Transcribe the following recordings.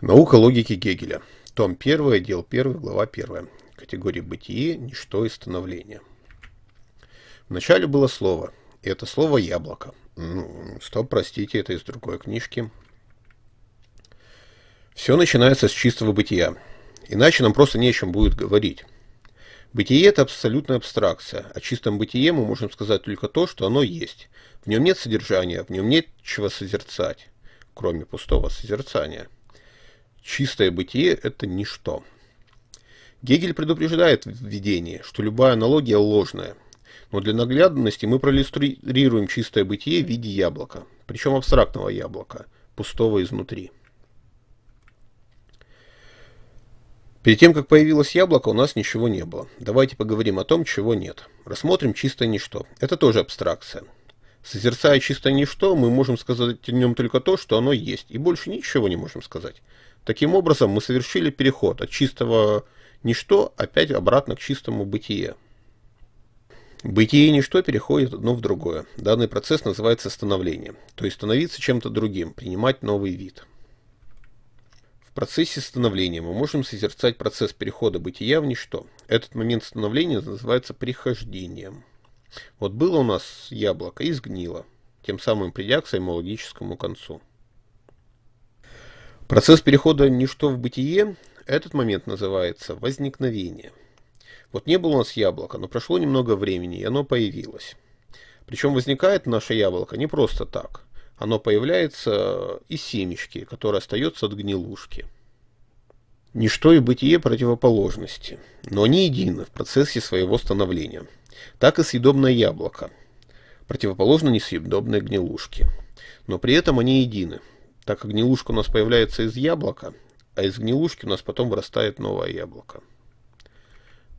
Наука логики Гегеля. Том 1, отдел 1, глава 1. Категория бытие, ничто и становление. Вначале было слово. И это слово «яблоко». Ну, стоп, простите, это из другой книжки. Все начинается с чистого бытия. Иначе нам просто не о чем будет говорить. Бытие – это абсолютная абстракция. О чистом бытие мы можем сказать только то, что оно есть. В нем нет содержания, в нем нет чего созерцать, кроме пустого созерцания – чистое бытие – это ничто. Гегель предупреждает в введении, что любая аналогия ложная, но для наглядности мы проиллюстрируем чистое бытие в виде яблока, причем абстрактного яблока, пустого изнутри. Перед тем, как появилось яблоко, у нас ничего не было. Давайте поговорим о том, чего нет. Рассмотрим чистое ничто. Это тоже абстракция. Созерцая чистое ничто, мы можем сказать о нем только то, что оно есть, и больше ничего не можем сказать. Таким образом, мы совершили переход от чистого ничто опять обратно к чистому бытие. Бытие и ничто переходит одно в другое. Данный процесс называется становлением, то есть становиться чем-то другим, принимать новый вид. В процессе становления мы можем созерцать процесс перехода бытия в ничто. Этот момент становления называется прихождением. Вот было у нас яблоко и сгнило, тем самым придя к своему логическому концу. Процесс перехода ничто в бытие, этот момент называется возникновение. Вот не было у нас яблока, но прошло немного времени, и оно появилось. Причем возникает наше яблоко не просто так. Оно появляется из семечки, которое остается от гнилушки. Ничто и бытие противоположности, но они едины в процессе своего становления. Так и съедобное яблоко, противоположно несъедобной гнилушке. Но при этом они едины – так как гнилушка у нас появляется из яблока, а из гнилушки у нас потом вырастает новое яблоко.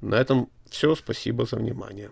На этом все. Спасибо за внимание.